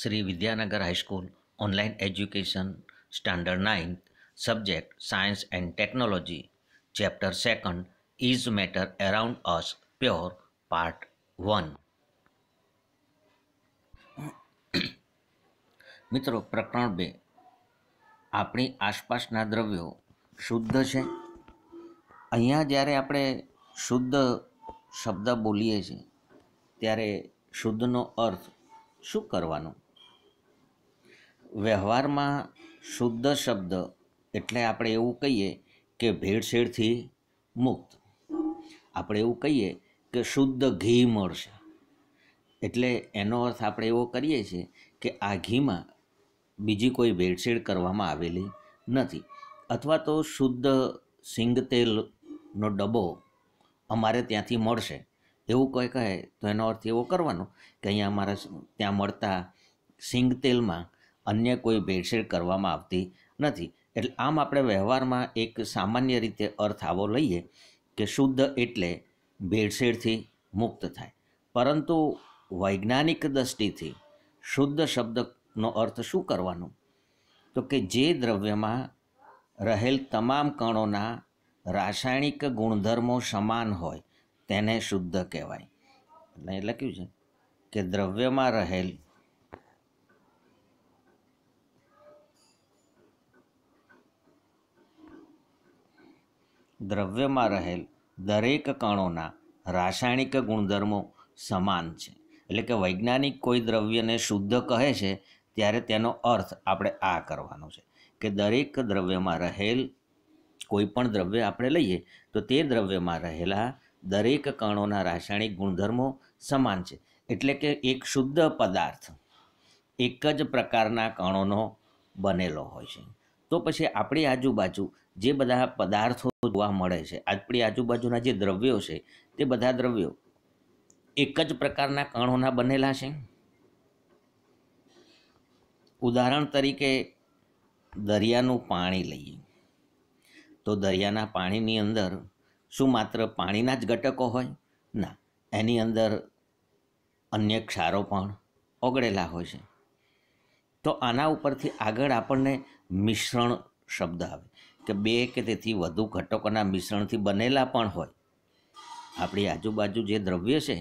Shri Vidyanagar high school online education standard ninth subject science and technology chapter second is matter around us pure part one મિત્રો પ્રકરણ બે આપણી આસપાસના દ્રવ્યો શુદ્ધ છે અહીંયા જ્યારે આપણે શુદ્ધ શબ્દ બોલીએ છીએ ત્યારે શુદ્ધનો અર્થ શું કરવાનો વ્યવહારમાં શુદ્ધ શબ્દ એટલે આપણે એવું કહીએ કે ભેળસેળથી મુક્ત આપણે એવું કહીએ કે શુદ્ધ ઘી મળશે એટલે એનો અર્થ આપણે એવો કરીએ છીએ કે આ ઘીમાં બીજી કોઈ ભેળસેળ કરવામાં આવેલી નથી અથવા તો શુદ્ધ સિંગ તેલનો ડબ્બો અમારે ત્યાંથી મળશે એવું કોઈ કહે તો એનો અર્થ એવો કરવાનો કે અહીંયા અમારા ત્યાં મળતા સિંગ તેલમાં અન્ય કોઈ ભેળસેળ કરવામાં આવતી નથી એટલે આમ આપણે વ્યવહારમાં એક સામાન્ય રીતે અર્થ આવો લઈએ કે શુદ્ધ એટલે ભેળસેળથી મુક્ત થાય પરંતુ વૈજ્ઞાનિક દ્રષ્ટિથી શુદ્ધ શબ્દનો અર્થ શું કરવાનો તો કે જે દ્રવ્યમાં રહેલ તમામ કણોના રાસાયણિક ગુણધર્મો સમાન હોય તેને શુદ્ધ કહેવાય એટલે લખ્યું છે કે દ્રવ્યમાં રહેલ દ્રવ્યમાં રહેલ દરેક કણોના રાસાયણિક ગુણધર્મો સમાન છે એટલે કે વૈજ્ઞાનિક કોઈ દ્રવ્યને શુદ્ધ કહે છે ત્યારે તેનો અર્થ આપણે આ કરવાનો છે કે દરેક દ્રવ્યમાં રહેલ કોઈ પણ દ્રવ્ય આપણે લઈએ તો તે દ્રવ્યમાં રહેલા દરેક કણોના રાસાયણિક ગુણધર્મો સમાન છે એટલે કે એક શુદ્ધ પદાર્થ એક જ પ્રકારના કણોનો બનેલો હોય છે તો પછી આપણી આજુબાજુ જે બધા પદાર્થો જોવા મળે છે આપણી આજુબાજુના જે દ્રવ્યો છે તે બધા દ્રવ્યો એક જ પ્રકારના કણોના બનેલા છે ઉદાહરણ તરીકે દરિયાનું પાણી લઈએ તો દરિયાના પાણીની અંદર શું માત્ર પાણીના જ ઘટકો હોય ના એની અંદર અન્ય ક્ષારો પણ ઓગળેલા હોય છે તો આના ઉપરથી આગળ આપણને મિશ્રણ શબ્દ આવે કે બે કે તેથી વધુ ઘટકોના મિશ્રણથી બનેલા પણ હોય આપણી આજુબાજુ જે દ્રવ્ય છે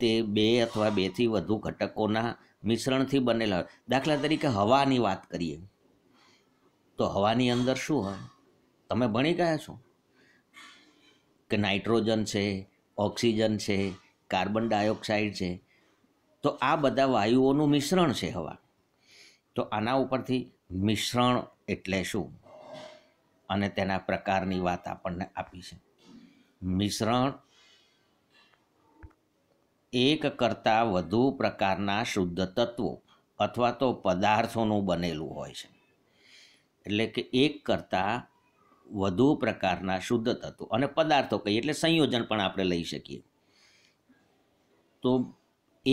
તે બે અથવા બેથી વધુ ઘટકોના મિશ્રણથી બનેલા હોય દાખલા તરીકે હવાની વાત કરીએ તો હવાની અંદર શું હોય તમે ભણી ગયા છો કે નાઇટ્રોજન છે ઓક્સિજન છે કાર્બન ડાયોક્સાઇડ છે તો આ બધા વાયુઓનું મિશ્રણ છે હવા તો આના ઉપરથી મિશ્રણ એટલે શું અને તેના પ્રકારની વાત આપણને આપી છે મિશ્રણ એક કરતાં વધુ પ્રકારના શુદ્ધ તત્વો અથવા તો પદાર્થોનું બનેલું હોય છે એટલે કે એક કરતાં વધુ પ્રકારના શુદ્ધ તત્વો અને પદાર્થો કહીએ એટલે સંયોજન પણ આપણે લઈ શકીએ તો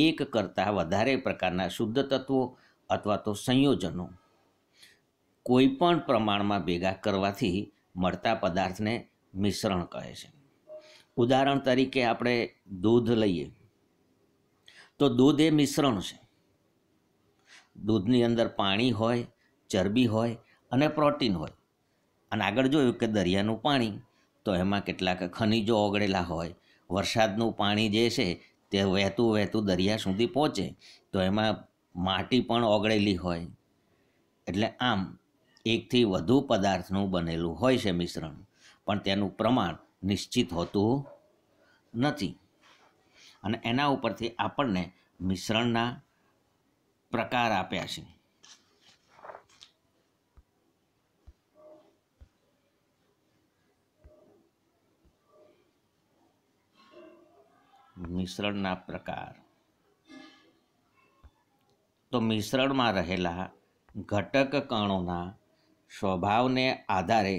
એક કરતાં વધારે પ્રકારના શુદ્ધ તત્વો અથવા તો સંયોજનો કોઈ પણ પ્રમાણમાં ભેગા કરવાથી મળતા પદાર્થને મિશ્રણ કહે છે ઉદાહરણ તરીકે આપણે દૂધ લઈએ તો દૂધ એ મિશ્રણ છે દૂધની અંદર પાણી હોય ચરબી હોય અને પ્રોટીન હોય અને આગળ જોયું કે દરિયાનું પાણી તો એમાં કેટલાક ખનિજો ઓગળેલા હોય વરસાદનું પાણી જે છે તે વહેતું વહેતું દરિયા સુધી પહોંચે તો એમાં માટી પણ ઓગળેલી હોય એટલે આમ એકથી વધુ પદાર્થનું બનેલું હોય છે મિશ્રણ પણ તેનું પ્રમાણ નિશ્ચિત હોતું નથી અને એના ઉપરથી આપણને મિશ્રણના પ્રકાર આપ્યા છે મિશ્રણના પ્રકાર તો મિશ્રણમાં રહેલા ઘટક કણોના સ્વભાવને આધારે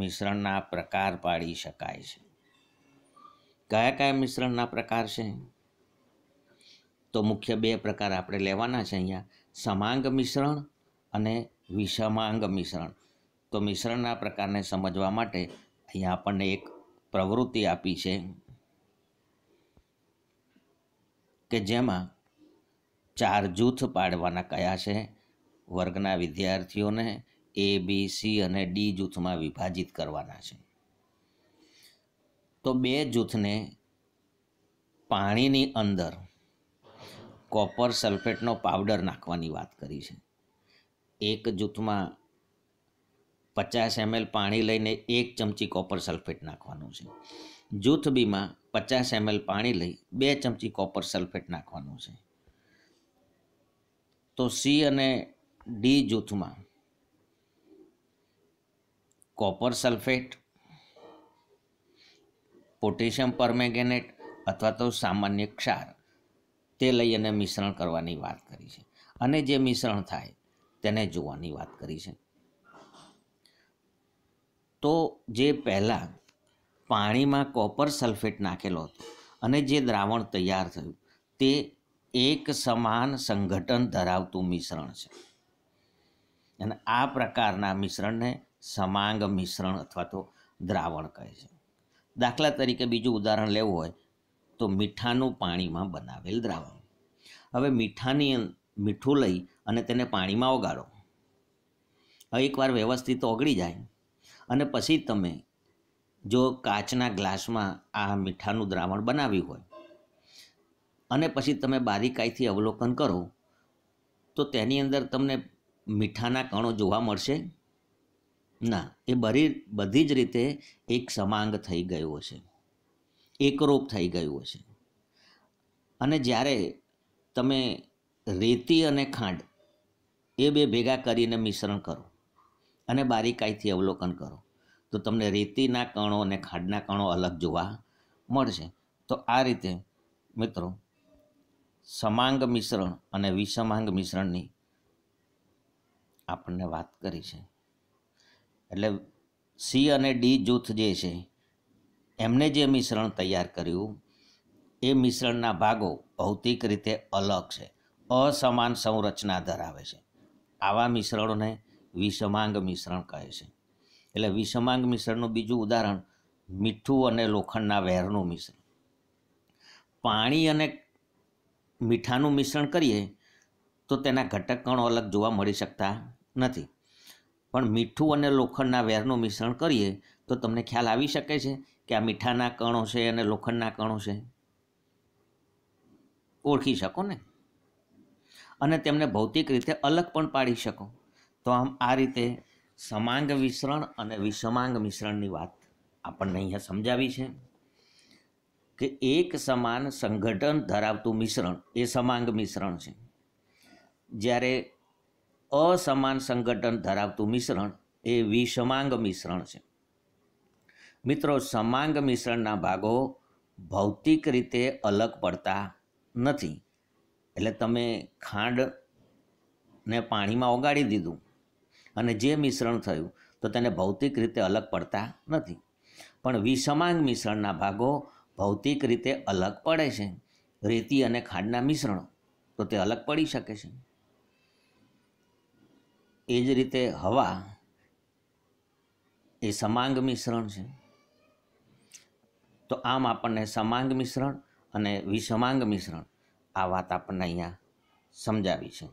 મિશ્રણના પ્રકાર પાડી શકાય છે કયા કયા મિશ્રણના પ્રકાર છે તો મુખ્ય બે પ્રકાર આપણે લેવાના છે અહીંયા સમાંગ મિશ્રણ અને વિષમાંગ મિશ્રણ તો મિશ્રણના પ્રકારને સમજવા માટે અહીંયા આપણને એક પ્રવૃત્તિ આપી છે કે જેમાં ચાર જૂથ પાડવાના કયા છે વર્ગના વિદ્યાર્થીઓને એ બી સી અને ડી જૂથમાં વિભાજિત કરવાના છે તો બે જૂથને પાણીની અંદર કોપર સલ્ફેટનો પાવડર નાખવાની વાત કરી છે એક જૂથમાં પચાસ એમએલ પાણી લઈને એક ચમચી કોપર સલ્ફેટ નાખવાનું છે જૂથ બીમાં પચાસ એમએલ પાણી લઈ બે ચમચી કોપર સલ્ફેટ નાખવાનું છે તો સી અને ડી જૂથમાં કોપર સલ્ફેટ પોટેશિયમ પરમેગેનેટ અથવા તો સામાન્ય ક્ષાર તે લઈ અને મિશ્રણ કરવાની વાત કરી છે અને જે મિશ્રણ થાય તેને જોવાની વાત કરી છે તો જે પહેલાં પાણીમાં કોપર સલ્ફેટ નાખેલો હતો અને જે દ્રાવણ તૈયાર થયું તે એક સમાન સંગઠન ધરાવતું મિશ્રણ છે અને આ પ્રકારના મિશ્રણને સમાંગ મિશ્રણ અથવા તો દ્રાવણ કહે છે દાખલા તરીકે બીજું ઉદાહરણ લેવું હોય તો મીઠાનું પાણીમાં બનાવેલ દ્રાવણ હવે મીઠાની મીઠું લઈ અને તેને પાણીમાં ઓગાળો એકવાર વ્યવસ્થિત ઓગળી જાય અને પછી તમે જો કાચના ગ્લાસમાં આ મીઠાનું દ્રાવણ બનાવ્યું હોય અને પછી તમે બારીકાઈથી અવલોકન કરો તો તેની અંદર તમને મીઠાના કણો જોવા મળશે ના એ બરી બધી જ રીતે એક સમાંગ થઈ ગયો છે એકરૂપ થઈ ગયું છે અને જ્યારે તમે રેતી અને ખાંડ એ બે ભેગા કરીને મિશ્રણ કરો અને બારીકાઈથી અવલોકન કરો તો તમને રેતીના કણો અને ખાંડના કણો અલગ જોવા મળશે તો આ રીતે મિત્રો સમાંગ મિશ્રણ અને વિસમાંગ મિશ્રણની આપણને વાત કરી છે એટલે સી અને ડી જૂથ જે છે એમને જે મિશ્રણ તૈયાર કર્યું એ મિશ્રણના ભાગો ભૌતિક રીતે અલગ છે અસમાન સંરચના ધરાવે છે આવા મિશ્રણોને વિષમાંગ મિશ્રણ કહે છે એટલે વિષમાંગ મિશ્રણનું બીજું ઉદાહરણ મીઠું અને લોખંડના વહેરનું મિશ્રણ પાણી અને મીઠાનું મિશ્રણ કરીએ તો તેના ઘટક કણો અલગ જોવા મળી શકતા નથી પણ મીઠું અને લોખંડના વેરનું મિશ્રણ કરીએ તો તમને ખ્યાલ આવી શકે છે કે આ મીઠાના કણો છે અને લોખંડના કણો છે ઓળખી શકો ને અને તેમને ભૌતિક રીતે અલગ પણ પાડી શકો તો આમ આ રીતે સમાંગ મિશ્રણ અને વિષમાંગ મિશ્રણની વાત આપણને અહીંયા સમજાવી છે કે એક સમાન સંગઠન ધરાવતું મિશ્રણ એ સમાંગ મિશ્રણ છે જ્યારે અસમાન સંગઠન ધરાવતું મિશ્રણ એ વિષમાંગ મિશ્રણ છે મિત્રો સમાંગ મિશ્રણના ભાગો ભૌતિક રીતે અલગ પડતા નથી એટલે તમે ખાંડને પાણીમાં ઓગાળી દીધું અને જે મિશ્રણ થયું તો તેને ભૌતિક રીતે અલગ પડતા નથી પણ વિષમાંગ મિશ્રણના ભાગો ભૌતિક રીતે અલગ પડે છે રેતી અને ખાંડના મિશ્રણો તો તે અલગ પડી શકે છે એ જ રીતે હવા એ સમાંગ મિશ્રણ છે તો આમ આપણને સમાંગ મિશ્રણ અને વિષમાંગ મિશ્રણ આ વાત આપણને અહીંયા સમજાવી છે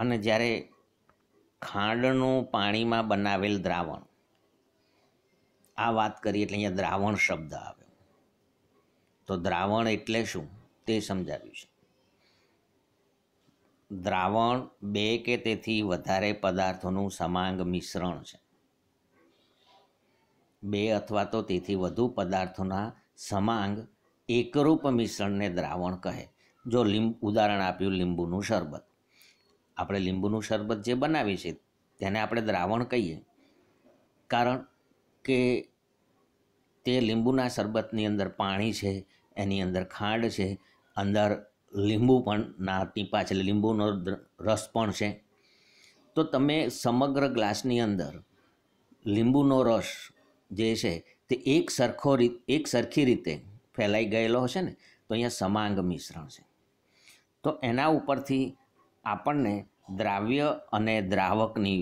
અને જ્યારે ખાંડનું પાણીમાં બનાવેલ દ્રાવણ આ વાત કરીએ એટલે અહીંયા દ્રાવણ શબ્દ આવે તો દ્રાવણ એટલે શું તે સમજાવ્યું છે દ્રાવણ બે કે તેથી વધારે પદાર્થોનું સમાંગ મિશ્રણ છે બે અથવા તો તેથી વધુ પદાર્થોના સમાંગ એકરૂપ મિશ્રણને દ્રાવણ કહે જો લીંબ ઉદાહરણ આપ્યું લીંબુનું શરબત આપણે લીંબુનું શરબત જે બનાવીએ છીએ તેને આપણે દ્રાવણ કહીએ કારણ કે તે લીંબુના શરબતની અંદર પાણી છે એની અંદર ખાંડ છે અંદર લીંબુ પણ ના ટીપા છે લીંબુનો રસ પણ છે તો તમે સમગ્ર ગ્લાસની અંદર લીંબુનો રસ જે છે તે એક સરખો રીત એક સરખી રીતે ફેલાઈ ગયેલો હશે ને તો અહીંયા સમાંગ મિશ્રણ છે તો એના ઉપરથી આપણને દ્રાવ્ય અને દ્રાવકની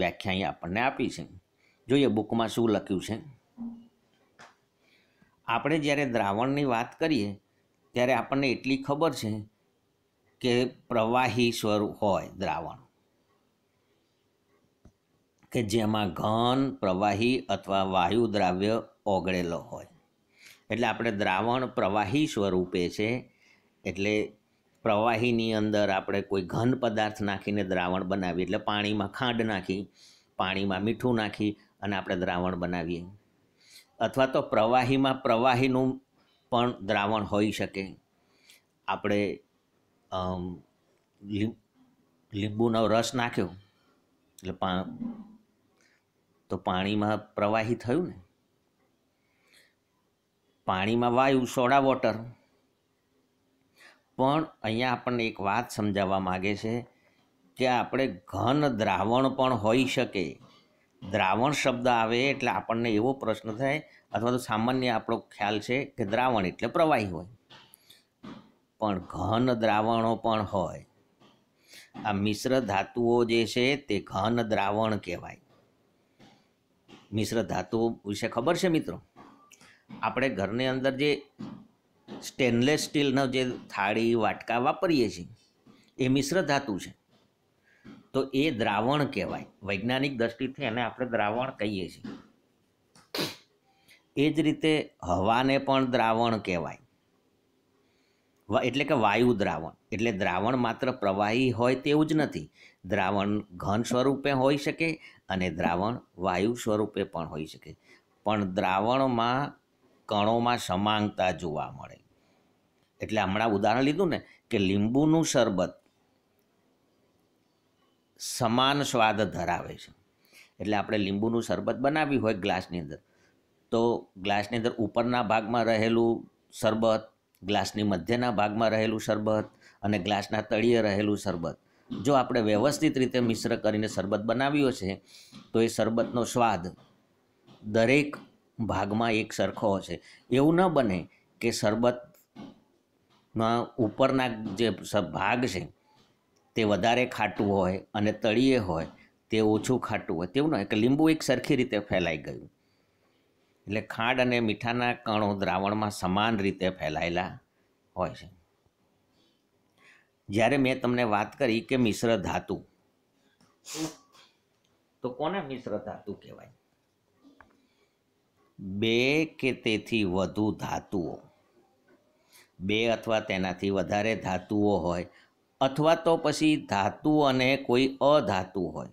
વ્યાખ્યા અહીં આપણને આપી છે જોઈએ બુકમાં શું લખ્યું છે આપણે જ્યારે દ્રાવણની વાત કરીએ ત્યારે આપણને એટલી ખબર છે કે પ્રવાહી સ્વરૂપ હોય દ્રાવણ કે જેમાં ઘન પ્રવાહી અથવા વાયુ દ્રાવ્ય ઓગળેલો હોય એટલે આપણે દ્રાવણ પ્રવાહી સ્વરૂપે છે એટલે પ્રવાહીની અંદર આપણે કોઈ ઘન પદાર્થ નાખીને દ્રાવણ બનાવીએ એટલે પાણીમાં ખાંડ નાખી પાણીમાં મીઠું નાખી અને આપણે દ્રાવણ બનાવીએ અથવા તો પ્રવાહીમાં પ્રવાહીનું પણ દ્રાવણ હોઈ શકે આપણે લીંબુનો રસ નાખ્યો એટલે પા તો પાણીમાં પ્રવાહી થયું ને પાણીમાં વાયુ સોડા વોટર પણ અહીંયા આપણને એક વાત સમજાવવા માગે છે કે આપણે ઘન દ્રાવણ પણ હોઈ શકે દ્રાવણ શબ્દ આવે એટલે આપણને એવો પ્રશ્ન થાય અથવા તો સામાન્ય આપણો ખ્યાલ છે કે દ્રાવણ એટલે પ્રવાહી હોય પણ ઘન દ્રાવણો પણ હોય આ મિશ્ર ધાતુઓ જે છે તે ઘન દ્રાવણ કહેવાય મિશ્ર ધાતુઓ વિશે ખબર છે મિત્રો આપણે ઘરની અંદર જે સ્ટેનલેસ સ્ટીલનો જે થાળી વાટકા વાપરીએ છીએ એ મિશ્ર ધાતુ છે તો એ દ્રાવણ કહેવાય વૈજ્ઞાનિક દ્રષ્ટિથી એને આપણે દ્રાવણ કહીએ છીએ એ જ રીતે હવાને પણ દ્રાવણ કહેવાય એટલે કે વાયુ દ્રાવણ એટલે દ્રાવણ માત્ર પ્રવાહી હોય તેવું જ નથી દ્રાવણ ઘન સ્વરૂપે હોઈ શકે અને દ્રાવણ વાયુ સ્વરૂપે પણ હોઈ શકે પણ દ્રાવણમાં કણોમાં સમાનતા જોવા મળે એટલે હમણાં ઉદાહરણ લીધું ને કે લીંબુનું શરબત સમાન સ્વાદ ધરાવે છે એટલે આપણે લીંબુનું શરબત બનાવ્યું હોય ગ્લાસની અંદર તો ગ્લાસની અંદર ઉપરના ભાગમાં રહેલું શરબત ગ્લાસની મધ્યના ભાગમાં રહેલું શરબત અને ગ્લાસના તળિયે રહેલું શરબત જો આપણે વ્યવસ્થિત રીતે મિશ્ર કરીને શરબત બનાવ્યો છે તો એ શરબતનો સ્વાદ દરેક ભાગમાં એક સરખો હશે એવું ન બને કે શરબતમાં ઉપરના જે ભાગ છે તે વધારે ખાટું હોય અને તળિયે હોય તે ઓછું ખાટું હોય તેવું ન કે લીંબુ એક સરખી રીતે ફેલાઈ ગયું એટલે ખાંડ અને મીઠાના કણો દ્રાવણમાં સમાન રીતે ફેલાયેલા હોય છે જ્યારે મેં તમને વાત કરી કે મિશ્ર ધાતુ તો કોને મિશ્ર ધાતુ કહેવાય બે કે તેથી વધુ ધાતુઓ બે અથવા તેનાથી વધારે ધાતુઓ હોય અથવા તો પછી ધાતુ અને કોઈ અધાતુ હોય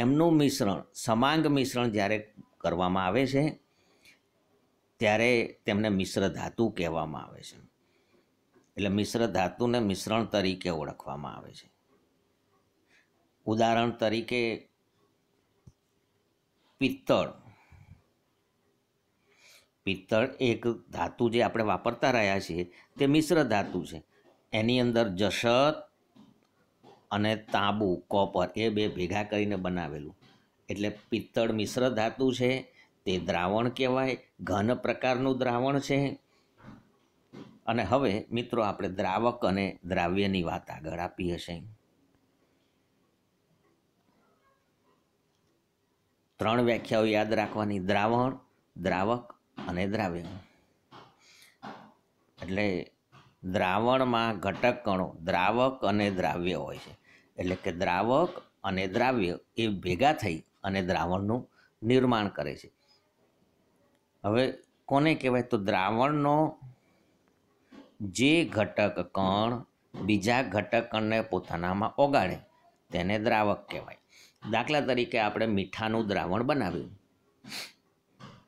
એમનું મિશ્રણ સમાંગ મિશ્રણ જ્યારે કરવામાં આવે છે ત્યારે તેમને મિશ્ર ધાતુ કહેવામાં આવે છે એટલે મિશ્ર ધાતુને મિશ્રણ તરીકે ઓળખવામાં આવે છે ઉદાહરણ તરીકે પિત્તળ પિત્તળ એક ધાતુ જે આપણે વાપરતા રહ્યા છીએ તે મિશ્ર ધાતુ છે એની અંદર જસત અને તાંબુ કોપર એ બે ભેગા કરીને બનાવેલું એટલે પિત્તળ મિશ્ર ધાતુ છે તે દ્રાવણ કહેવાય ઘન પ્રકારનું દ્રાવણ છે અને હવે મિત્રો આપણે દ્રાવક અને દ્રાવ્યની વાત આગળ આપી હશે ત્રણ વ્યાખ્યાઓ યાદ રાખવાની દ્રાવણ દ્રાવક અને દ્રાવ્ય એટલે દ્રાવણમાં ઘટક કણો દ્રાવક અને દ્રાવ્ય હોય છે એટલે કે દ્રાવક અને દ્રાવ્ય એ ભેગા થઈ અને દ્રાવણનું નિર્માણ કરે છે હવે કોને કહેવાય તો દ્રાવણનો જે ઘટક કણ બીજા ઘટક કણને પોતાનામાં ઓગાળે તેને દ્રાવક કહેવાય દાખલા તરીકે આપણે મીઠાનું દ્રાવણ બનાવ્યું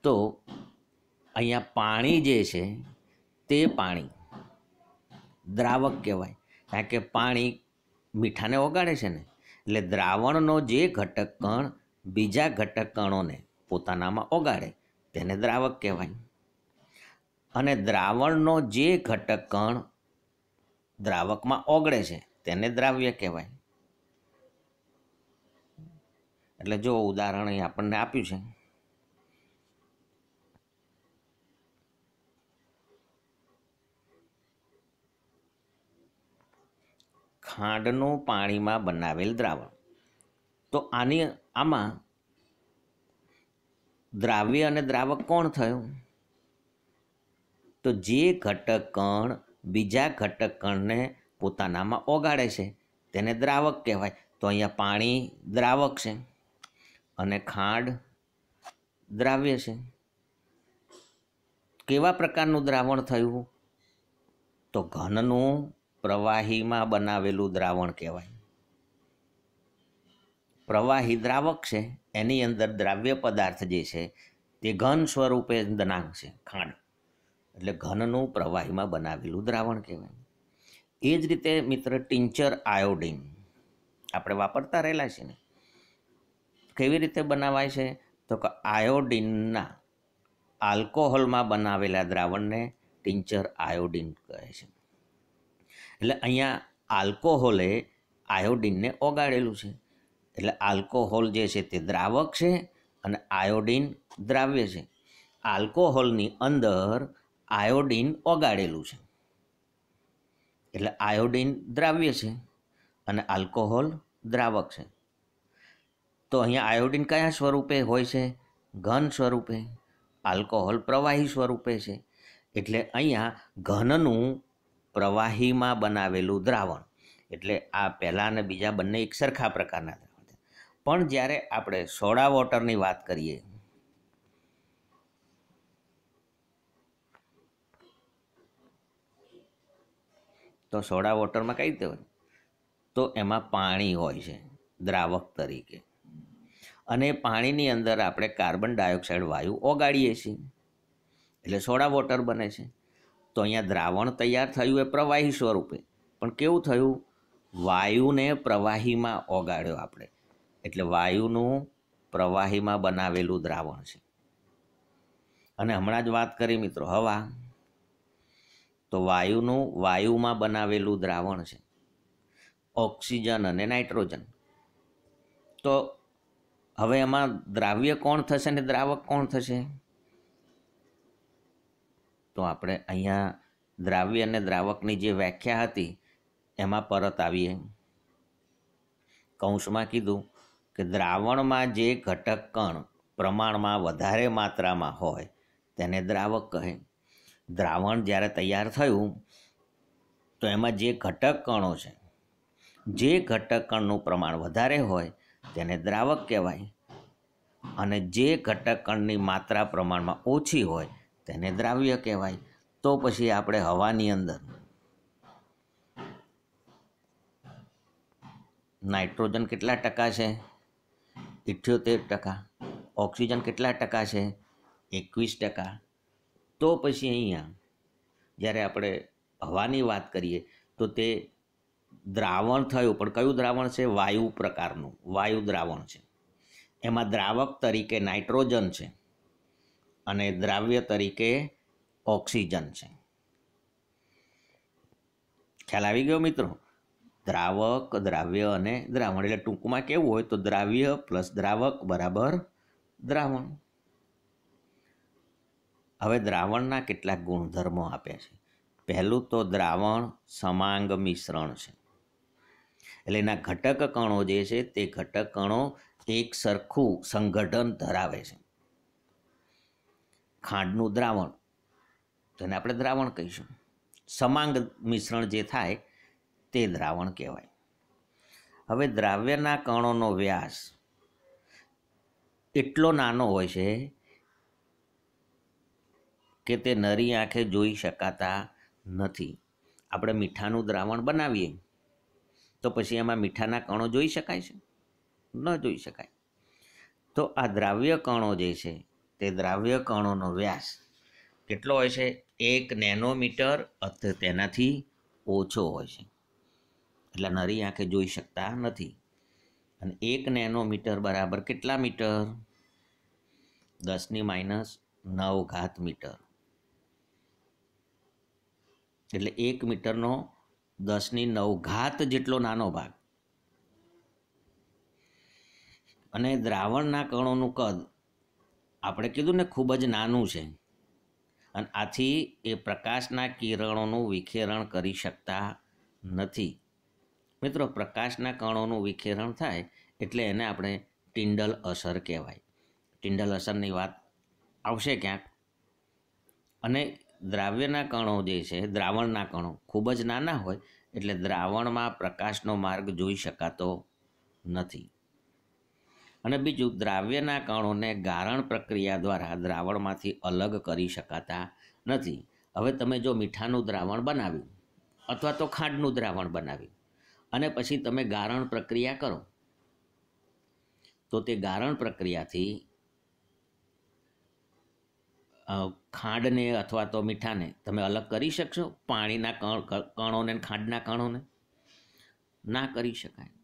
તો અહીંયા પાણી જે છે તે પાણી દ્રાવક કહેવાય કારણ કે પાણી મીઠાને ઓગાળે છે ને એટલે દ્રાવણનો જે ઘટક કણ બીજા ઘટક કણોને પોતાનામાં ઓગાળે તેને દ્રાવક કહેવાય અને દ્રાવણનો જે ઘટક કણ દ્રાવકમાં ઓગળે છે તેને દ્રાવ્ય કહેવાય એટલે જો ઉદાહરણ અહીં આપણને આપ્યું છે ખાંડનું પાણીમાં બનાવેલ દ્રાવણ તો આની આમાં દ્રાવ્ય અને દ્રાવક કોણ થયું તો જે ઘટક કણ બીજા ઘટક કણને પોતાનામાં ઓગાળે છે તેને દ્રાવક કહેવાય તો અહીંયા પાણી દ્રાવક છે અને ખાંડ દ્રાવ્ય છે કેવા પ્રકારનું દ્રાવણ થયું તો ઘનનું પ્રવાહીમાં બનાવેલું દ્રાવણ કહેવાય પ્રવાહી દ્રાવક છે એની અંદર દ્રાવ્ય પદાર્થ જે છે તે ઘન સ્વરૂપે દનાંગ છે ખાંડ એટલે ઘનનું પ્રવાહીમાં બનાવેલું દ્રાવણ કહેવાય એ જ રીતે મિત્ર ટિંચર આયોડિન આપણે વાપરતા રહેલા છીએ ને કેવી રીતે બનાવાય છે તો કે આયોડિનના આલ્કોહોલમાં બનાવેલા દ્રાવણને ટિંચર આયોડિન કહે છે એટલે અહીંયા આલ્કોહોલે આયોડિનને ઓગાળેલું છે એટલે આલ્કોહોલ જે છે તે દ્રાવક છે અને આયોડિન દ્રાવ્ય છે આલ્કોહોલની અંદર આયોડિન ઓગાળેલું છે એટલે આયોડિન દ્રાવ્ય છે અને આલ્કોહોલ દ્રાવક છે તો અહીંયા આયોડિન કયા સ્વરૂપે હોય છે ઘન સ્વરૂપે આલ્કોહોલ પ્રવાહી સ્વરૂપે છે એટલે અહીંયા ઘનનું પ્રવાહીમાં બનાવેલું દ્રાવણ એટલે આ પહેલાં અને બીજા બંને એક સરખા પ્રકારના પણ જ્યારે આપણે સોડા વોટરની વાત કરીએ તો સોડા વોટરમાં કઈ રીતે હોય તો એમાં પાણી હોય છે દ્રાવક તરીકે અને પાણીની અંદર આપણે કાર્બન ડાયોક્સાઇડ વાયુ ઓગાળીએ છીએ એટલે સોડા વોટર બને છે તો અહીંયા દ્રાવણ તૈયાર થયું એ પ્રવાહી સ્વરૂપે પણ કેવું થયું વાયુને પ્રવાહીમાં ઓગાળ્યો આપણે એટલે વાયુનું પ્રવાહીમાં બનાવેલું દ્રાવણ છે અને હમણાં જ વાત કરી મિત્રો હવા તો વાયુનું વાયુમાં બનાવેલું દ્રાવણ છે ઓક્સિજન અને નાઇટ્રોજન તો હવે એમાં દ્રાવ્ય કોણ થશે ને દ્રાવક કોણ થશે તો આપણે અહીંયા દ્રાવ્ય અને દ્રાવકની જે વ્યાખ્યા હતી એમાં પરત આવીએ કૌંસમાં કીધું કે દ્રાવણમાં જે ઘટક કણ પ્રમાણમાં વધારે માત્રામાં હોય તેને દ્રાવક કહે દ્રાવણ જ્યારે તૈયાર થયું તો એમાં જે ઘટક કણો છે જે ઘટક કણનું પ્રમાણ વધારે હોય તેને દ્રાવક કહેવાય અને જે ઘટક કણની માત્રા પ્રમાણમાં ઓછી હોય તેને દ્રાવ્ય કહેવાય તો પછી આપણે હવાની અંદર નાઇટ્રોજન કેટલા ટકા છે ઇઠ્યોતેર ટકા ઓક્સિજન કેટલા ટકા છે એકવીસ ટકા તો પછી અહીંયા જ્યારે આપણે હવાની વાત કરીએ તો તે દ્રાવણ થયું પણ કયું દ્રાવણ છે વાયુ પ્રકારનું વાયુ દ્રાવણ છે એમાં દ્રાવક તરીકે નાઇટ્રોજન છે અને દ્રાવ્ય તરીકે ઓક્સિજન છે ખ્યાલ આવી ગયો મિત્રો દ્રાવક દ્રાવ્ય અને દ્રાવણ એટલે ટૂંકમાં કેવું હોય તો દ્રાવ્ય પ્લસ દ્રાવક બરાબર દ્રાવણ હવે દ્રાવણના કેટલાક ગુણધર્મો આપ્યા છે પહેલું તો દ્રાવણ સમાંગ મિશ્રણ છે એટલે એના ઘટક કણો જે છે તે ઘટક કણો એક સરખું સંગઠન ધરાવે છે ખાંડનું દ્રાવણ તેને આપણે દ્રાવણ કહીશું સમાંગ મિશ્રણ જે થાય તે દ્રાવણ કહેવાય હવે દ્રાવ્યના કણોનો વ્યાસ એટલો નાનો હોય છે કે તે નરી આંખે જોઈ શકાતા નથી આપણે મીઠાનું દ્રાવણ બનાવીએ તો પછી એમાં મીઠાના કણો જોઈ શકાય છે ન જોઈ શકાય તો આ દ્રાવ્ય કણો જે છે તે દ્રાવ્ય કણોનો વ્યાસ કેટલો હોય છે એક નેનોમીટર અથવા તેનાથી ઓછો હોય છે એટલે નરી આંખે જોઈ શકતા નથી અને એક નેનોમીટર બરાબર કેટલા મીટર દસની માઇનસ નવ ઘાત મીટર એટલે એક મીટરનો દસની નવ ઘાત જેટલો નાનો ભાગ અને દ્રાવણના કણોનું કદ આપણે કીધું ને ખૂબ જ નાનું છે અને આથી એ પ્રકાશના કિરણોનું વિખેરણ કરી શકતા નથી મિત્રો પ્રકાશના કણોનું વિખેરણ થાય એટલે એને આપણે ટિંડલ અસર કહેવાય ટિંડલ અસરની વાત આવશે ક્યાંક અને દ્રાવ્યના કણો જે છે દ્રાવણના કણો ખૂબ જ નાના હોય એટલે દ્રાવણમાં પ્રકાશનો માર્ગ જોઈ શકાતો નથી અને બીજું દ્રાવ્યના કણોને ગારણ પ્રક્રિયા દ્વારા દ્રાવણમાંથી અલગ કરી શકાતા નથી હવે તમે જો મીઠાનું દ્રાવણ બનાવ્યું અથવા તો ખાંડનું દ્રાવણ બનાવ્યું અને પછી તમે ગારણ પ્રક્રિયા કરો તો તે ગારણ પ્રક્રિયાથી ખાંડને અથવા તો મીઠાને તમે અલગ કરી શકશો પાણીના કણ કણોને ખાંડના કણોને ના કરી શકાય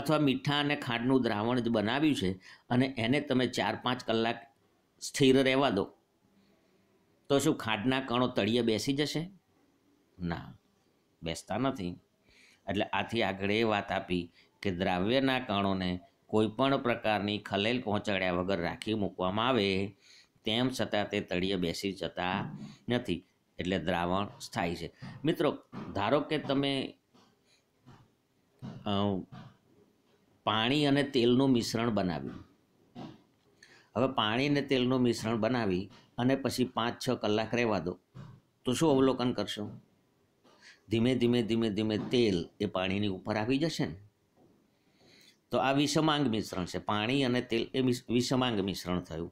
અથવા મીઠા અને ખાંડનું દ્રાવણ જ બનાવ્યું છે અને એને તમે ચાર પાંચ કલાક સ્થિર રહેવા દો તો શું ખાંડના કણો તળિયે બેસી જશે ના બેસતા નથી એટલે આથી આગળ એ વાત આપી કે દ્રાવ્યના કણોને કોઈપણ પ્રકારની ખલેલ પહોંચાડ્યા વગર રાખી મૂકવામાં આવે તેમ છતાં તે તળિયે બેસી જતા નથી એટલે દ્રાવણ સ્થાયી છે મિત્રો ધારો કે તમે પાણી અને તેલનું મિશ્રણ બનાવ્યું હવે પાણી અને તેલનું મિશ્રણ બનાવી અને પછી પાંચ છ કલાક રહેવા દો તો શું અવલોકન કરશો ધીમે ધીમે ધીમે ધીમે તેલ એ પાણીની ઉપર આવી જશે ને તો આ વિષમાંગ મિશ્રણ છે પાણી અને તેલ એ વિષમાંગ મિશ્રણ થયું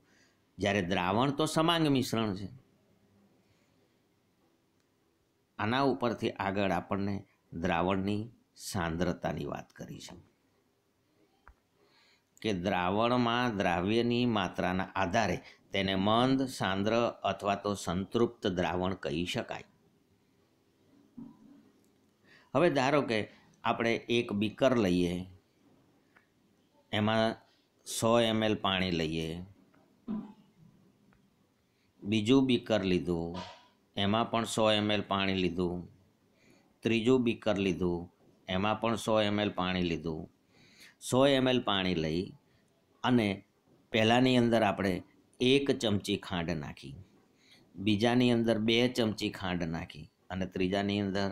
જ્યારે દ્રાવણ તો સમાંગ મિશ્રણ છે આના ઉપરથી આગળ આપણને દ્રાવણની સાંદ્રતાની વાત કરી છે કે દ્રાવણમાં દ્રાવ્યની માત્રાના આધારે તેને મંદ સાંદ્ર અથવા તો સંતૃપ્ત દ્રાવણ કહી શકાય હવે ધારો કે આપણે એક બીકર લઈએ એમાં સો એમએલ પાણી લઈએ બીજું બીકર લીધું એમાં પણ સો એમએલ પાણી લીધું ત્રીજું બીકર લીધું એમાં પણ સો એમએલ પાણી લીધું સો એમએલ પાણી લઈ અને પહેલાંની અંદર આપણે એક ચમચી ખાંડ નાખી બીજાની અંદર બે ચમચી ખાંડ નાખી અને ત્રીજાની અંદર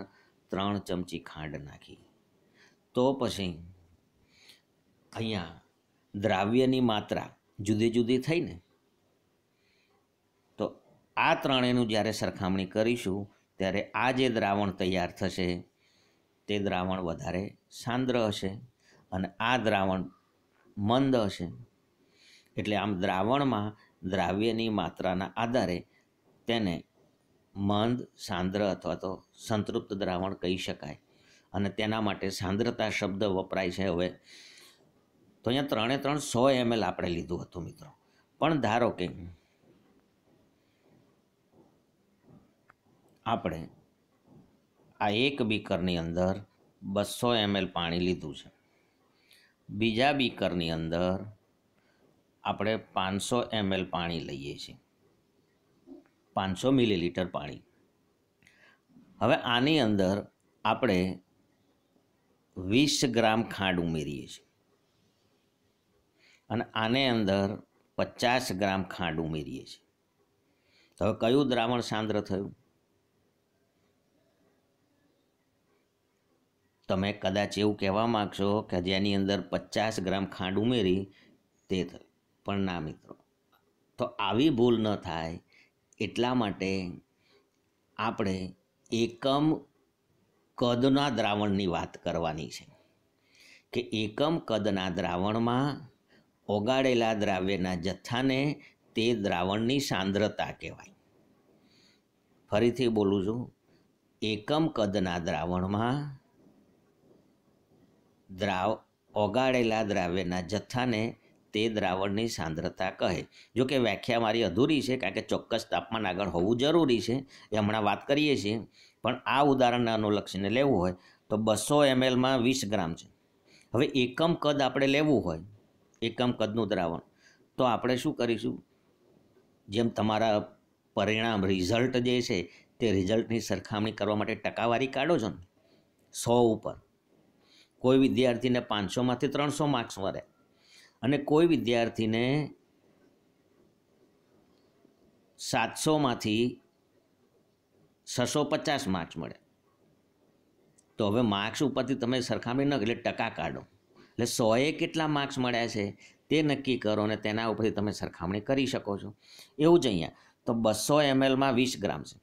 ત્રણ ચમચી ખાંડ નાખી તો પછી અહીંયા દ્રાવ્યની માત્રા જુદી જુદી થઈને તો આ ત્રણેનું જ્યારે સરખામણી કરીશું ત્યારે આ જે દ્રાવણ તૈયાર થશે તે દ્રાવણ વધારે સાંદ્ર હશે અને આ દ્રાવણ મંદ હશે એટલે આમ દ્રાવણમાં દ્રાવ્યની માત્રાના આધારે તેને મંદ સાંદ્ર અથવા તો સંતૃપ્ત દ્રાવણ કહી શકાય અને તેના માટે સાંદ્રતા શબ્દ વપરાય છે હવે તો અહીંયા ત્રણે ત્રણ સો એમએલ આપણે લીધું હતું મિત્રો પણ ધારો કે આપણે આ એક બીકરની અંદર બસો એમએલ પાણી લીધું છે બીજા બીકરની અંદર આપણે પાંચસો એમએલ પાણી લઈએ છીએ પાંચસો મિલીલીટર પાણી હવે આની અંદર આપણે વીસ ગ્રામ ખાંડ ઉમેરીએ છીએ અને આને અંદર પચાસ ગ્રામ ખાંડ ઉમેરીએ છીએ હવે કયું દ્રાવણ સાંદ્ર થયું તમે કદાચ એવું કહેવા માગશો કે જેની અંદર પચાસ ગ્રામ ખાંડ ઉમેરી તે થયું પણ ના મિત્રો તો આવી ભૂલ ન થાય એટલા માટે આપણે એકમ કદના દ્રાવણની વાત કરવાની છે કે એકમ કદના દ્રાવણમાં ઓગાળેલા દ્રાવ્યના જથ્થાને તે દ્રાવણની સાંદ્રતા કહેવાય ફરીથી બોલું છું એકમ કદના દ્રાવણમાં દ્રાવ ઓગાળેલા દ્રાવ્યના જથ્થાને તે દ્રાવણની સાંદ્રતા કહે જો કે વ્યાખ્યા મારી અધૂરી છે કારણ કે ચોક્કસ તાપમાન આગળ હોવું જરૂરી છે એ હમણાં વાત કરીએ છીએ પણ આ ઉદાહરણને અનુલક્ષીને લેવું હોય તો બસો એમએલમાં વીસ ગ્રામ છે હવે એકમ કદ આપણે લેવું હોય એકમ કદનું દ્રાવણ તો આપણે શું કરીશું જેમ તમારા પરિણામ રિઝલ્ટ જે છે તે રિઝલ્ટની સરખામણી કરવા માટે ટકાવારી કાઢો છો ને સો ઉપર કોઈ વિદ્યાર્થીને પાંચસોમાંથી ત્રણસો માર્ક્સ મળે અને કોઈ વિદ્યાર્થીને સાતસોમાંથી છસો પચાસ માર્ક્સ મળે તો હવે માર્ક્સ ઉપરથી તમે સરખામણી ન એટલે ટકા કાઢો એટલે સોએ કેટલા માર્ક્સ મળ્યા છે તે નક્કી કરો અને તેના ઉપરથી તમે સરખામણી કરી શકો છો એવું જ અહીંયા તો બસો એમએલમાં વીસ ગ્રામ છે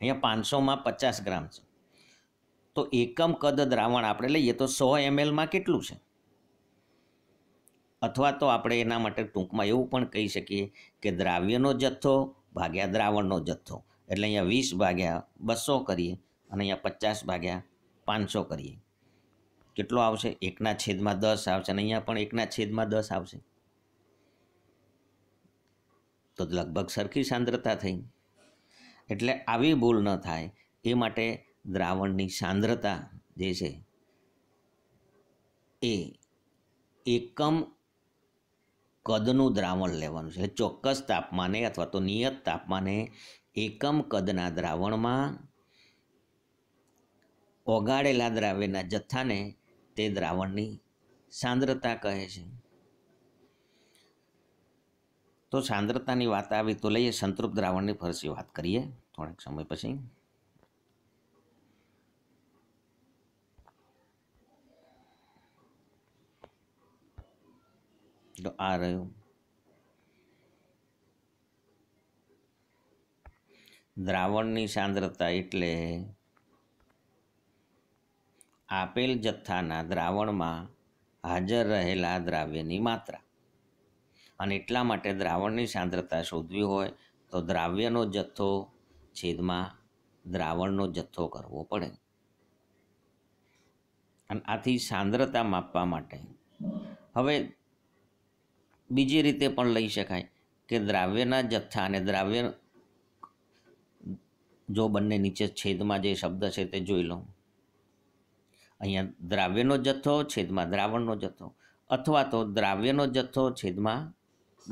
અહીંયા પાંચસોમાં પચાસ ગ્રામ છે તો એકમ કદ દ્રાવણ આપણે લઈએ તો સો એમએલમાં કેટલું છે અથવા તો આપણે એના માટે ટૂંકમાં એવું પણ કહી શકીએ કે દ્રાવ્યનો જથ્થો ભાગ્યા દ્રાવણનો જથ્થો એટલે અહીંયા વીસ ભાગ્યા બસો કરીએ અને અહીંયા પચાસ ભાગ્યા પાંચસો કરીએ કેટલો આવશે એકના છેદમાં દસ આવશે અને અહીંયા પણ એકના છેદમાં દસ આવશે તો લગભગ સરખી સાંદ્રતા થઈ એટલે આવી ભૂલ ન થાય એ માટે દ્રાવણની સાંદ્રતા જે છે એ એકમ કદનું દ્રાવણ લેવાનું છે ચોક્કસ તાપમાને અથવા તો નિયત તાપમાને એકમ કદના દ્રાવણમાં ઓગાળેલા દ્રાવ્યના જથ્થાને તે દ્રાવણની સાંદ્રતા કહે છે તો સાંદ્રતાની વાત આવી તો લઈએ સંતૃપ્ત દ્રાવણની ફરસી વાત કરીએ થોડાક સમય પછી તો આ રહ્યું દ્રાવણની સાંદ્રતા એટલે આપેલ જથ્થાના દ્રાવણમાં હાજર રહેલા દ્રાવ્યની માત્રા અને એટલા માટે દ્રાવણની સાંદ્રતા શોધવી હોય તો દ્રાવ્યનો જથ્થો છેદમાં દ્રાવણનો જથ્થો કરવો પડે અને આથી સાંદ્રતા માપવા માટે હવે બીજી રીતે પણ લઈ શકાય કે દ્રાવ્યના જથ્થા અને દ્રાવ્ય જો બંને નીચે છેદમાં જે શબ્દ છે તે જોઈ લો અહીંયા દ્રાવ્યનો જથ્થો છેદમાં દ્રાવણનો જથ્થો અથવા તો દ્રાવ્યનો જથ્થો છેદમાં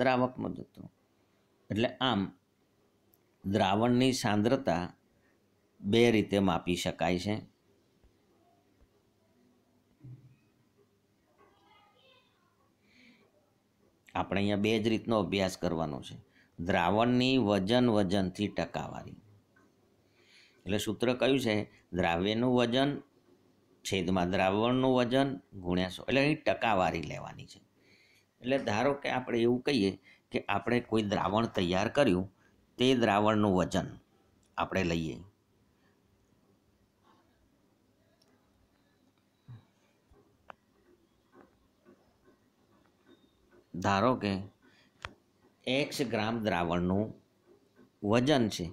દ્રાવકનો જથ્થો એટલે આમ દ્રાવણની સાંદ્રતા બે રીતે માપી શકાય છે આપણે અહીંયા બે જ રીતનો અભ્યાસ કરવાનો છે દ્રાવણની વજન વજનથી ટકાવારી એટલે સૂત્ર કયું છે દ્રાવ્યનું વજન છેદમાં દ્રાવણનું વજન ગુણ્યા સો એટલે અહીં ટકાવારી લેવાની છે એટલે ધારો કે આપણે એવું કહીએ કે આપણે કોઈ દ્રાવણ તૈયાર કર્યું તે દ્રાવણનું વજન આપણે લઈએ ધારો કે એક્સ ગ્રામ દ્રાવણનું વજન છે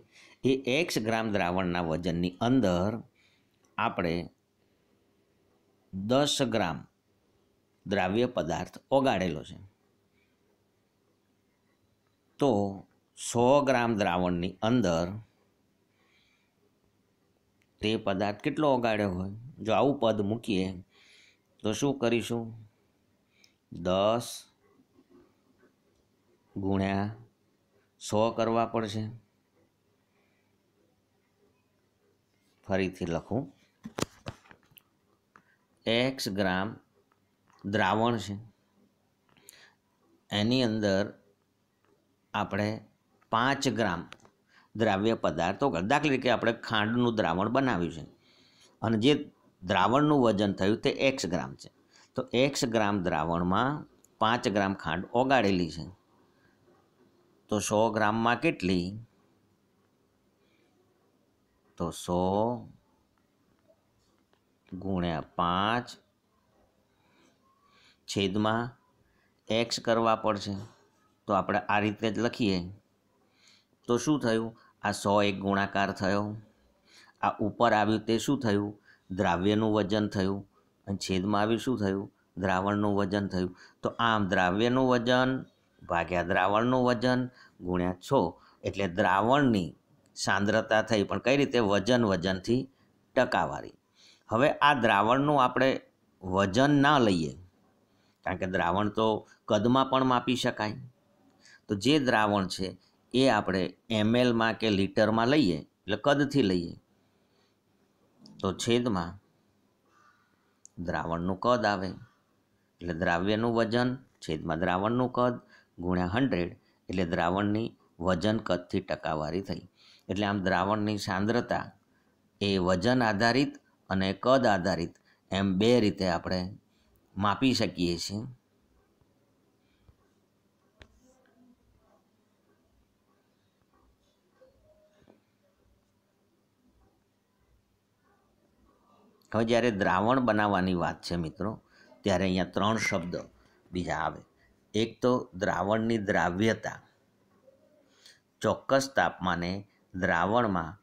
એ એક્સ ગ્રામ દ્રાવણના વજનની અંદર આપણે દસ ગ્રામ દ્રાવ્ય પદાર્થ ઓગાળેલો છે તો સો ગ્રામ દ્રાવણની અંદર તે પદાર્થ કેટલો ઓગાળ્યો હોય જો આવું પદ મૂકીએ તો શું કરીશું દસ ગુણ્યા સો કરવા પડશે ફરીથી લખું એક્સ ગ્રામ દ્રાવણ છે એની અંદર આપણે પાંચ ગ્રામ દ્રાવ્ય પદાર્થો દાખલા તરીકે આપણે ખાંડનું દ્રાવણ બનાવ્યું છે અને જે દ્રાવણનું વજન થયું તે એક્સ ગ્રામ છે તો એક્સ ગ્રામ દ્રાવણમાં પાંચ ગ્રામ ખાંડ ઓગાળેલી છે તો સો ગ્રામમાં કેટલી તો સો ગુણ્યા પાંચ છેદમાં એક્સ કરવા પડશે તો આપણે આ રીતે જ લખીએ તો શું થયું આ સો એક ગુણાકાર થયો આ ઉપર આવ્યું તે શું થયું દ્રાવ્યનું વજન થયું અને છેદમાં આવ્યું શું થયું દ્રાવણનું વજન થયું તો આમ દ્રાવ્યનું વજન ભાગ્યા દ્રાવણનું વજન ગુણ્યા છ એટલે દ્રાવણની સાંદ્રતા થઈ પણ કઈ રીતે વજન વજનથી ટકાવારી હવે આ દ્રાવણનું આપણે વજન ના લઈએ કારણ કે દ્રાવણ તો કદમાં પણ માપી શકાય તો જે દ્રાવણ છે એ આપણે એમએલમાં કે લીટરમાં લઈએ એટલે કદથી લઈએ તો છેદમાં દ્રાવણનું કદ આવે એટલે દ્રાવ્યનું વજન છેદમાં દ્રાવણનું કદ ગુણ્યા હંડ્રેડ એટલે દ્રાવણની વજન કદથી ટકાવારી થઈ એટલે આમ દ્રાવણની સાંદ્રતા એ વજન આધારિત અને કદ આધારિત એમ બે રીતે આપણે માપી શકીએ છીએ હવે જ્યારે દ્રાવણ બનાવવાની વાત છે મિત્રો ત્યારે અહીંયા ત્રણ શબ્દ બીજા આવે એક તો દ્રાવણની દ્રાવ્યતા ચોક્કસ તાપમાને દ્રાવણમાં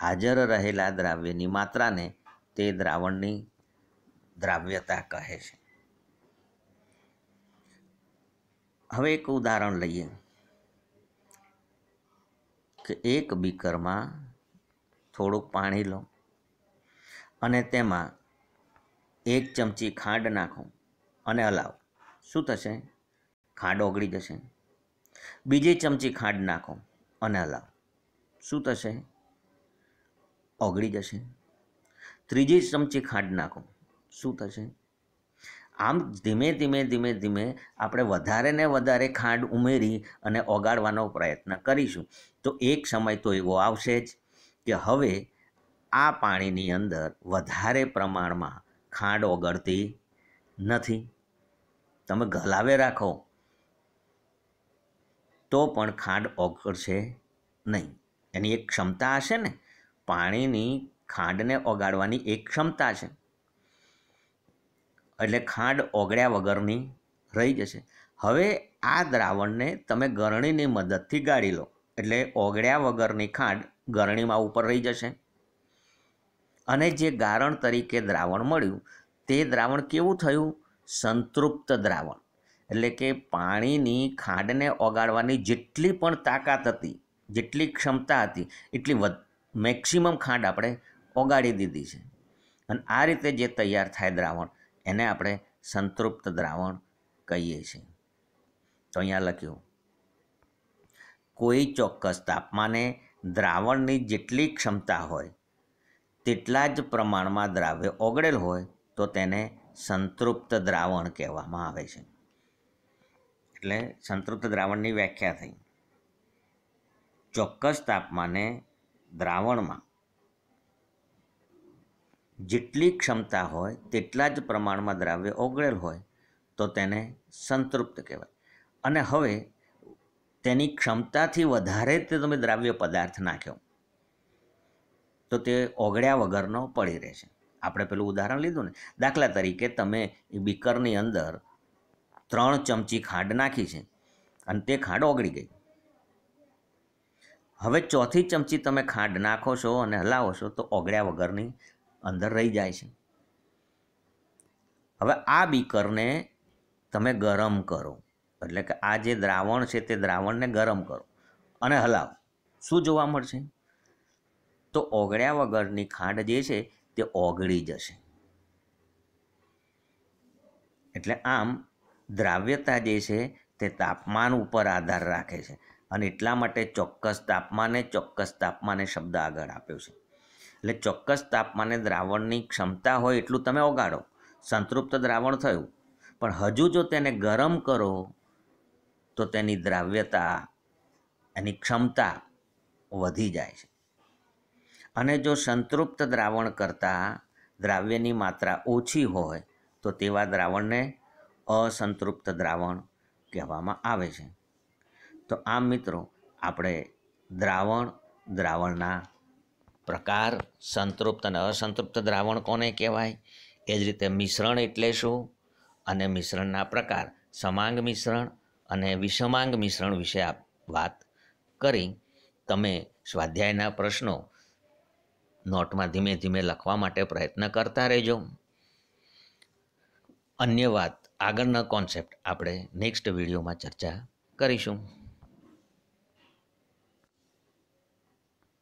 હાજર રહેલા દ્રાવ્યની માત્રાને તે દ્રાવણની દ્રાવ્યતા કહે છે હવે એક ઉદાહરણ લઈએ કે એક બીકરમાં થોડુંક પાણી લો અને તેમાં એક ચમચી ખાંડ નાખો અને હલાવો શું થશે ખાંડ ઓગળી જશે બીજી ચમચી ખાંડ નાખો અને હલાવ શું થશે ઓગળી જશે ત્રીજી ચમચી ખાંડ નાખો શું થશે આમ ધીમે ધીમે ધીમે ધીમે આપણે વધારે ને વધારે ખાંડ ઉમેરી અને ઓગાળવાનો પ્રયત્ન કરીશું તો એક સમય તો એવો આવશે જ કે હવે આ પાણીની અંદર વધારે પ્રમાણમાં ખાંડ ઓગળતી નથી તમે ગલાવે રાખો તો પણ ખાંડ ઓગળશે નહીં એની એક ક્ષમતા હશે ને પાણીની ખાંડને ઓગાડવાની એક ક્ષમતા છે એટલે ખાંડ ઓગળ્યા વગરની રહી જશે હવે આ દ્રાવણને તમે ગરણીની મદદથી ગાળી લો એટલે ઓગળ્યા વગરની ખાંડ ગરણીમાં ઉપર રહી જશે અને જે ગારણ તરીકે દ્રાવણ મળ્યું તે દ્રાવણ કેવું થયું સંતૃપ્ત દ્રાવણ એટલે કે પાણીની ખાંડને ઓગાળવાની જેટલી પણ તાકાત હતી જેટલી ક્ષમતા હતી એટલી વધ મેક્સિમમ ખાંડ આપણે ઓગાળી દીધી છે અને આ રીતે જે તૈયાર થાય દ્રાવણ એને આપણે સંતૃપ્ત દ્રાવણ કહીએ છીએ તો અહીંયા લખ્યું કોઈ ચોક્કસ તાપમાને દ્રાવણની જેટલી ક્ષમતા હોય તેટલા જ પ્રમાણમાં દ્રાવ્ય ઓગળેલ હોય તો તેને સંતૃપ્ત દ્રાવણ કહેવામાં આવે છે એટલે સંતૃપ્ત દ્રાવણની વ્યાખ્યા થઈ ચોક્કસ તાપમાને દ્રાવણમાં જેટલી ક્ષમતા હોય તેટલા જ પ્રમાણમાં દ્રાવ્ય ઓગળેલ હોય તો તેને સંતૃપ્ત કહેવાય અને હવે તેની ક્ષમતાથી વધારે તે તમે દ્રાવ્ય પદાર્થ નાખ્યો તો તે ઓગળ્યા વગરનો પડી રહેશે આપણે પેલું ઉદાહરણ લીધું ને દાખલા તરીકે તમે બીકરની અંદર ત્રણ ચમચી ખાંડ નાખી છે અને તે ખાંડ ઓગળી ગઈ હવે ચોથી ચમચી તમે ખાંડ નાખો છો અને હલાવો છો તો ઓગળ્યા વગરની અંદર રહી જાય છે હવે આ બીકરને તમે ગરમ કરો એટલે કે આ જે દ્રાવણ છે તે દ્રાવણને ગરમ કરો અને હલાવો શું જોવા મળશે તો ઓગળ્યા વગરની ખાંડ જે છે તે ઓગળી જશે એટલે આમ દ્રાવ્યતા જે છે તે તાપમાન ઉપર આધાર રાખે છે અને એટલા માટે ચોક્કસ તાપમાને ચોક્કસ તાપમાને શબ્દ આગળ આપ્યો છે એટલે ચોક્કસ તાપમાને દ્રાવણની ક્ષમતા હોય એટલું તમે ઓગાળો સંતૃપ્ત દ્રાવણ થયું પણ હજુ જો તેને ગરમ કરો તો તેની દ્રાવ્યતા એની ક્ષમતા વધી જાય છે અને જો સંતૃપ્ત દ્રાવણ કરતાં દ્રાવ્યની માત્રા ઓછી હોય તો તેવા દ્રાવણને અસંતૃપ્ત દ્રાવણ કહેવામાં આવે છે તો આમ મિત્રો આપણે દ્રાવણ દ્રાવણના પ્રકાર સંતૃપ્ત અને અસંતૃપ્ત દ્રાવણ કોને કહેવાય એ જ રીતે મિશ્રણ એટલે શું અને મિશ્રણના પ્રકાર સમાંગ મિશ્રણ અને વિષમાંગ મિશ્રણ વિશે વાત કરી તમે સ્વાધ્યાયના પ્રશ્નો નોટમાં ધીમે ધીમે લખવા માટે પ્રયત્ન કરતા રહેજો અન્ય વાત આગળના કોન્સેપ્ટ આપણે નેક્સ્ટ વિડીયોમાં ચર્ચા કરીશું